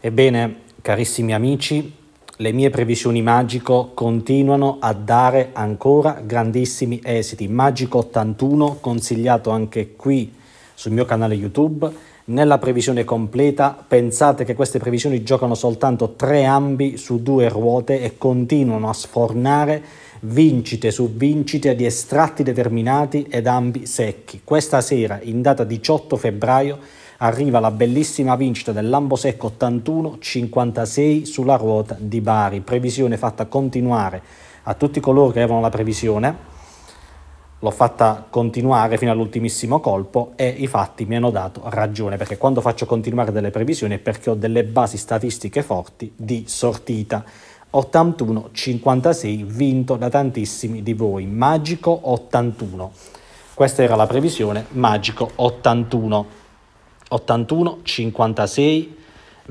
Ebbene, carissimi amici, le mie previsioni magico continuano a dare ancora grandissimi esiti. Magico 81, consigliato anche qui sul mio canale YouTube. Nella previsione completa pensate che queste previsioni giocano soltanto tre ambi su due ruote e continuano a sfornare vincite su vincite di estratti determinati ed ambi secchi. Questa sera, in data 18 febbraio, arriva la bellissima vincita del Lambosecco 81-56 sulla ruota di Bari, previsione fatta continuare a tutti coloro che avevano la previsione, l'ho fatta continuare fino all'ultimissimo colpo e i fatti mi hanno dato ragione, perché quando faccio continuare delle previsioni è perché ho delle basi statistiche forti di sortita. 81-56 vinto da tantissimi di voi, magico 81. Questa era la previsione, magico 81. 81 56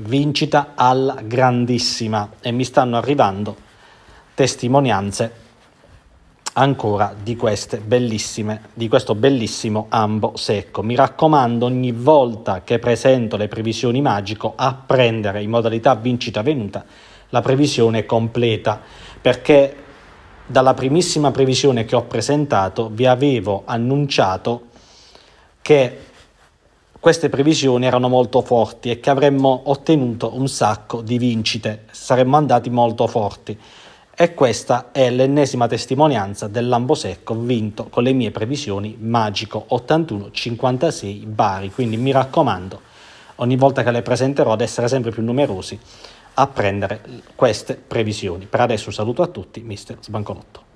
vincita alla grandissima e mi stanno arrivando testimonianze ancora di queste bellissime di questo bellissimo ambo secco mi raccomando ogni volta che presento le previsioni magico a prendere in modalità vincita venuta la previsione completa perché dalla primissima previsione che ho presentato vi avevo annunciato che queste previsioni erano molto forti e che avremmo ottenuto un sacco di vincite, saremmo andati molto forti. E questa è l'ennesima testimonianza del Lambosecco vinto con le mie previsioni magico 81-56 Bari. Quindi mi raccomando, ogni volta che le presenterò, ad essere sempre più numerosi a prendere queste previsioni. Per adesso saluto a tutti, mister Sbanconotto.